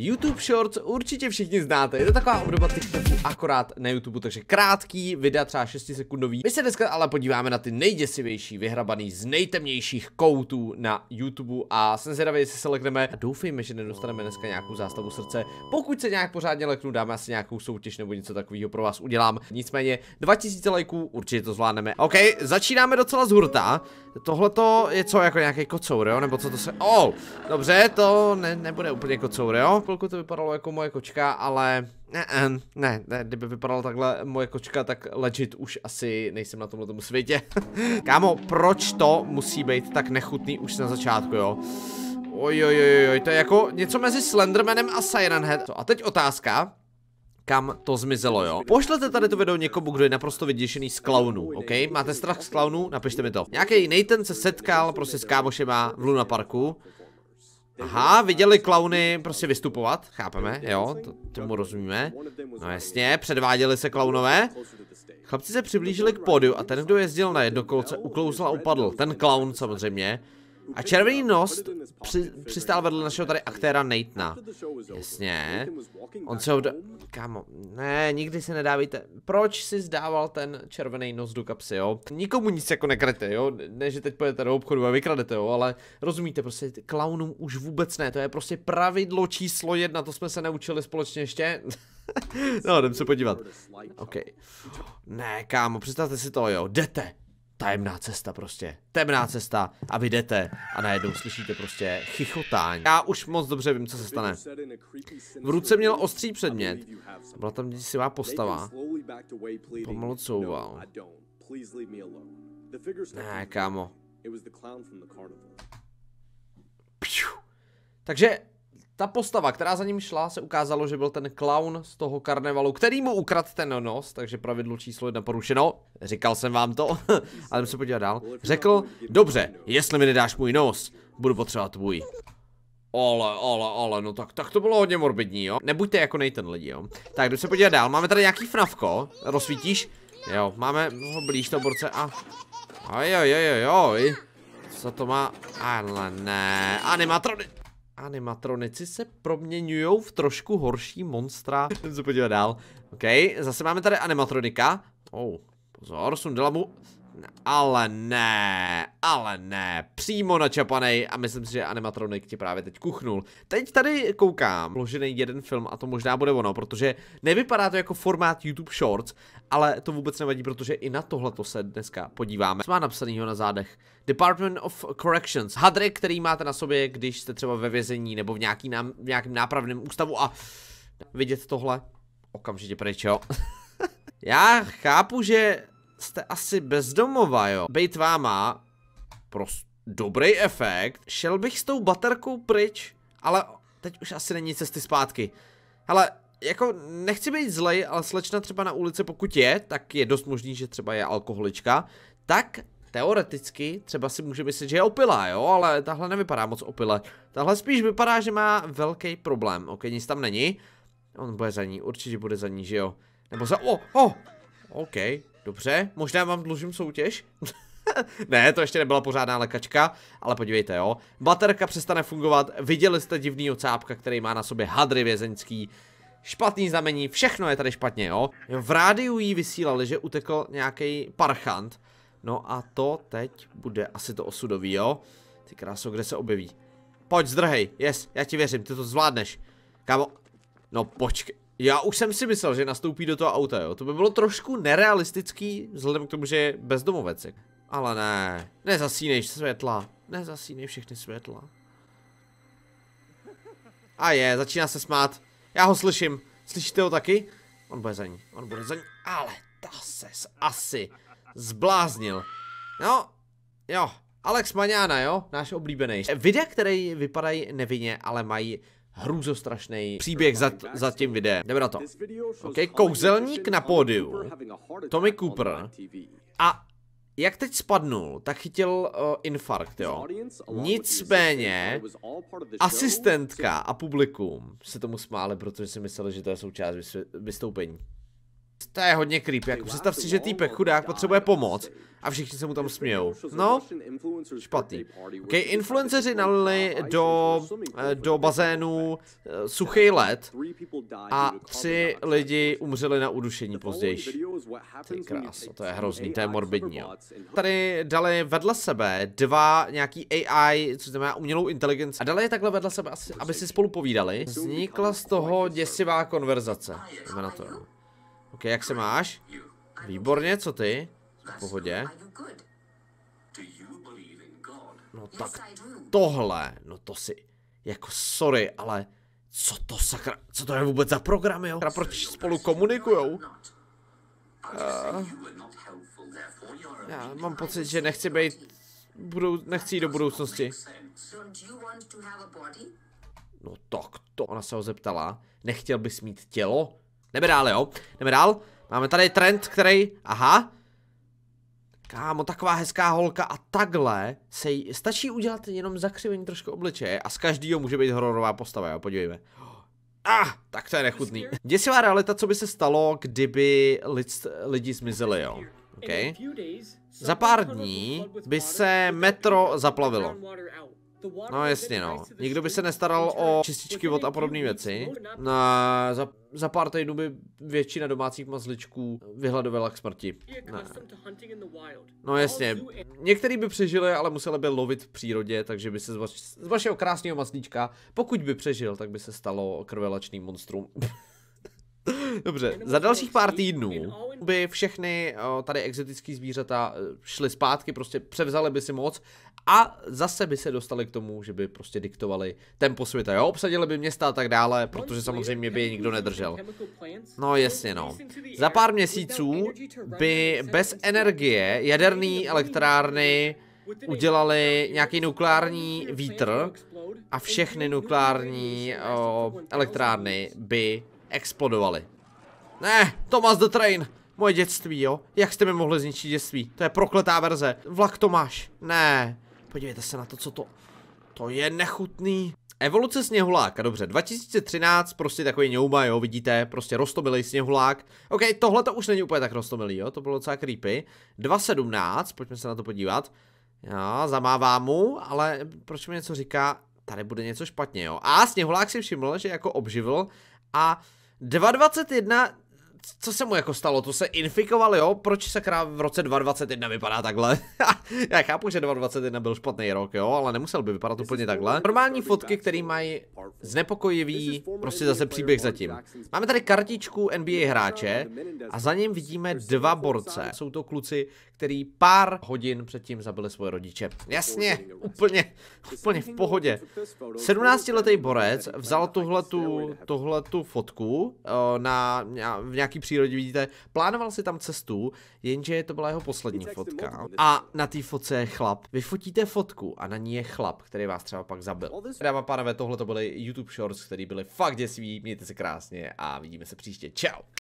YouTube Shorts určitě všichni znáte, je to taková obdoba TikToku akorát na YouTube, takže krátký, videa třeba 6 sekundový. My se dneska ale podíváme na ty nejděsivější, vyhrabaný z nejtemnějších koutů na YouTube a jsem zvědavý, jestli se lekneme a doufejme, že nedostaneme dneska nějakou zástavu srdce. Pokud se nějak pořádně leknu, dáme asi nějakou soutěž nebo něco takového pro vás udělám. Nicméně 2000 lajků určitě to zvládneme. OK, začínáme docela z hurta. Tohle to je co, jako nějaký kocour, jo? Nebo co to se... Oh, dobře, to ne, nebude úplně kocour, jo? chvilku to vypadalo jako moje kočka, ale ne, eh, ne, ne, kdyby vypadalo takhle moje kočka, tak legit už asi nejsem na tomhle tomu světě. Kámo, proč to musí být tak nechutný už na začátku, jo? oj, to je jako něco mezi Slendermanem a Siren Head. A teď otázka, kam to zmizelo, jo. Pošlete tady to video někomu, kdo je naprosto vyděšený z klaunů, OK? Máte strach z klaunů? Napište mi to. Nějaký Nathan se setkal prostě s kámošema v Luna Parku Aha, viděli klauny prostě vystupovat, chápeme, jo, to, tomu rozumíme. No jasně, předváděli se klaunové. Chlapci se přiblížili k pódiu a ten, kdo jezdil na jedno kolce, uklouzl a upadl. Ten klaun samozřejmě. A červený nos při, přistál vedle našeho tady aktéra Natena. Jasně. On se, do Kámo, ne, nikdy si nedávejte. Proč si zdával ten červený nos do kapsy, jo? Nikomu nic jako nekraďte, jo? Ne, že teď pojedete do obchodu a vykradete, jo? Ale rozumíte, prostě klaunům už vůbec ne. To je prostě pravidlo číslo jedna, to jsme se neučili společně ještě. no, jdem se podívat. OK. Ne, kámo, představte si to, jo? Jdete, tajemná cesta prostě. Temná cesta a vy jdete a najednou slyšíte prostě chichotání. Já už moc dobře vím, co se stane. V ruce měl ostrý předmět. Byla tam děsivá postava. Pomalu couval. Ne, kámo. Piu. Takže ta postava, která za ním šla, se ukázalo, že byl ten clown z toho karnevalu, který mu ukradl ten nos, takže pravidlo číslo jedna porušeno. Říkal jsem vám to, ale se podívat dál. Řekl, dobře, jestli mi nedáš můj nos, budu potřebovat tvůj. Ale, ale, ale, no tak, tak to bylo hodně morbidní, jo. Nebuďte jako Nathan lidi, jo. Tak, jdu se podívat dál, máme tady nějaký fnavko, rozsvítíš? Jo, máme ho no, blíž to borce a... Ajajajajaj, co to má? Ale ne, animatronic animatronici se proměňují v trošku horší monstra. Jdeme se podívat dál. OK, zase máme tady animatronika. Oh, pozor, sundela mu ale ne, ale ne, přímo načapanej a myslím si, že animatronik ti právě teď kuchnul. Teď tady koukám, vložený jeden film a to možná bude ono, protože nevypadá to jako formát YouTube Shorts, ale to vůbec nevadí, protože i na tohle to se dneska podíváme. Co má napsanýho na zádech? Department of Corrections, hadry, který máte na sobě, když jste třeba ve vězení nebo v, nějaký nám, v nějakým nápravném ústavu a vidět tohle, okamžitě pryč, jo. Já chápu, že jste asi bezdomova, jo. Bejt váma, prost, dobrý efekt. Šel bych s tou baterkou pryč, ale teď už asi není cesty zpátky. Ale jako nechci být zlej, ale slečna třeba na ulici, pokud je, tak je dost možný, že třeba je alkoholička, tak teoreticky třeba si může myslet, že je opilá, jo, ale tahle nevypadá moc opile. Tahle spíš vypadá, že má velký problém, ok, nic tam není. On bude za ní, určitě bude za ní, že jo. Nebo za, o, oh, o, oh, ok, Dobře, možná vám dlužím soutěž? ne, to ještě nebyla pořádná lekačka, ale podívejte, jo. Baterka přestane fungovat, viděli jste divný cápka, který má na sobě hadry vězeňský, špatný znamení, všechno je tady špatně, jo. V rádiu jí vysílali, že utekl nějaký parchant, no a to teď bude asi to osudový, jo. Ty kráso, kde se objeví? Pojď, zdrhej, yes, já ti věřím, ty to zvládneš. Kámo, no počkej. Já už jsem si myslel, že nastoupí do toho auta, jo. To by bylo trošku nerealistický, vzhledem k tomu, že je bezdomovec. Ale ne, nezasínej světla, nezasínej všechny světla. A je, začíná se smát. Já ho slyším. Slyšíte ho taky? On bude za ní, on bude za ní. Ale ta se asi zbláznil. No, jo. Alex Maňána, jo, náš oblíbený. Videa, které vypadají nevinně, ale mají hrůzostrašný příběh za, za tím videem. Jdeme na to. OK, kouzelník na pódiu. Tommy Cooper. A jak teď spadnul, tak chytil uh, infarkt, jo. Nicméně, asistentka a publikum se tomu smáli, protože si mysleli, že to je součást vystoupení. To je hodně creep, jako představ si, že týpek chudák potřebuje pomoc a všichni se mu tam smějou. No, špatný. Ok, influenceři nalili do, eh, do bazénu eh, suchý led a tři lidi umřeli na udušení později. je krása, to je hrozný, to je morbidní. Jo. Tady dali vedle sebe dva nějaký AI, což znamená umělou inteligenci, a dali je takhle vedle sebe, aby si spolu povídali. Vznikla z toho děsivá konverzace. Jdeme na to, jo. Ok, jak se máš? Výborně, co ty? V pohodě. No tak tohle, no to si, jako sorry, ale co to sakra, co to je vůbec za program, jo? A proč spolu komunikujou? Uh, já mám pocit, že nechci být, budou, nechci jít do budoucnosti. No tak to, ona se ho zeptala, nechtěl bys mít tělo? Jdeme dál, jo. Jdeme dál. Máme tady trend, který... Aha. Kámo, taková hezká holka a takhle se jí... Stačí udělat jenom zakřivení trošku obličeje a z každého může být hororová postava, jo. Podívejme. Ah, tak to je nechutný. Děsivá realita, co by se stalo, kdyby lid, lidi zmizeli, jo. Okay. Za pár dní by se metro zaplavilo. No, no jasně no, nikdo by se nestaral o čističky vod a podobné věci. Na, za, za pár týdnů by většina domácích mazličků vyhladovala k smrti. Ne. No jasně, některý by přežili, ale museli by lovit v přírodě, takže by se z, vaš, z vašeho krásného mazlíčka, pokud by přežil, tak by se stalo krvelačným monstrum. Dobře, za dalších pár týdnů by všechny o, tady exotické zvířata e, šly zpátky, prostě převzali by si moc a zase by se dostali k tomu, že by prostě diktovali tempo světa, jo, obsadili by města a tak dále, protože samozřejmě by je nikdo nedržel. No jasně, no. Za pár měsíců by bez energie jaderný elektrárny udělali nějaký nukleární vítr a všechny nukleární o, elektrárny by Explodovali. Ne, Thomas the Train. Moje dětství, jo? Jak jste mi mohli zničit dětství? To je prokletá verze. Vlak Tomáš. Ne. Podívejte se na to, co to... To je nechutný. Evoluce sněhuláka, dobře, 2013, prostě takový ňouma, jo, vidíte, prostě rostomilý sněhulák. OK, tohle to už není úplně tak rostomilý, jo, to bylo docela creepy. 2017, pojďme se na to podívat. Jo, zamává mu, ale proč mi něco říká, tady bude něco špatně, jo. A sněhulák si všiml, že jako obživl. A 2.21 co se mu jako stalo? To se infikoval, jo? Proč se krá v roce 2021 vypadá takhle? Já chápu, že 2021 byl špatný rok, jo, ale nemusel by vypadat úplně takhle. Normální fotky, které mají znepokojivý, prostě zase příběh zatím. Máme tady kartičku NBA hráče a za ním vidíme dva borce. Jsou to kluci, který pár hodin předtím zabili svoje rodiče. Jasně, úplně, úplně v pohodě. 17-letý borec vzal tuhletu, tuhletu fotku eh, na, v nějaké nějaký přírodě, vidíte, plánoval si tam cestu, jenže to byla jeho poslední fotka. A na té fotce je chlap. Vy fotíte fotku a na ní je chlap, který vás třeba pak zabil. Dáma pánové, tohle to byly YouTube Shorts, které byly fakt děsivý, mějte se krásně a vidíme se příště. Čau!